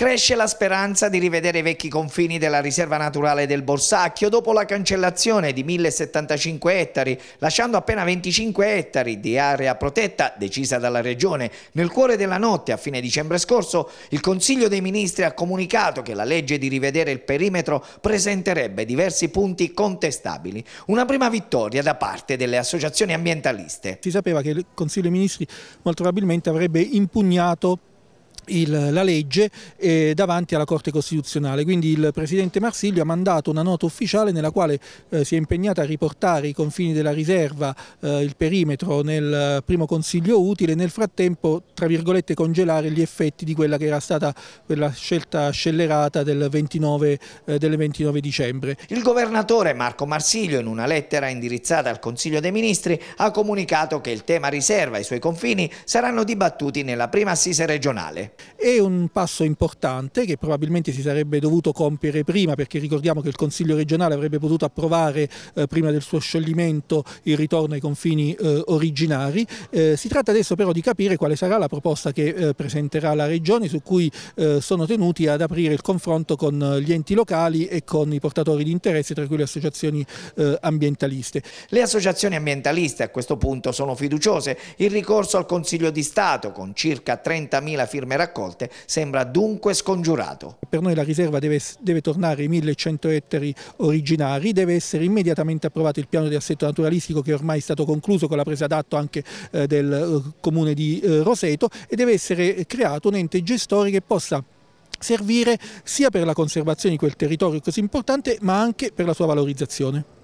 Cresce la speranza di rivedere i vecchi confini della riserva naturale del Borsacchio dopo la cancellazione di 1075 ettari, lasciando appena 25 ettari di area protetta decisa dalla Regione. Nel cuore della notte, a fine dicembre scorso, il Consiglio dei Ministri ha comunicato che la legge di rivedere il perimetro presenterebbe diversi punti contestabili. Una prima vittoria da parte delle associazioni ambientaliste. Si sapeva che il Consiglio dei Ministri molto probabilmente avrebbe impugnato il, la legge eh, davanti alla Corte Costituzionale. Quindi il Presidente Marsiglio ha mandato una nota ufficiale nella quale eh, si è impegnata a riportare i confini della riserva, eh, il perimetro nel eh, primo consiglio utile e nel frattempo tra virgolette congelare gli effetti di quella che era stata quella scelta scellerata del 29, eh, del 29 dicembre. Il governatore Marco Marsiglio in una lettera indirizzata al Consiglio dei Ministri ha comunicato che il tema riserva e i suoi confini saranno dibattuti nella prima assise regionale. È un passo importante che probabilmente si sarebbe dovuto compiere prima perché ricordiamo che il Consiglio regionale avrebbe potuto approvare eh, prima del suo scioglimento il ritorno ai confini eh, originari. Eh, si tratta adesso però di capire quale sarà la proposta che eh, presenterà la Regione su cui eh, sono tenuti ad aprire il confronto con eh, gli enti locali e con i portatori di interesse, tra cui le associazioni ambientaliste. Le associazioni ambientaliste a questo punto sono fiduciose. Il ricorso al Consiglio di Stato con circa 30.000 firme raccolte raccolte sembra dunque scongiurato. Per noi la riserva deve, deve tornare ai 1100 ettari originari, deve essere immediatamente approvato il piano di assetto naturalistico che è ormai è stato concluso con la presa d'atto anche eh, del eh, comune di eh, Roseto e deve essere creato un ente gestore che possa servire sia per la conservazione di quel territorio così importante ma anche per la sua valorizzazione.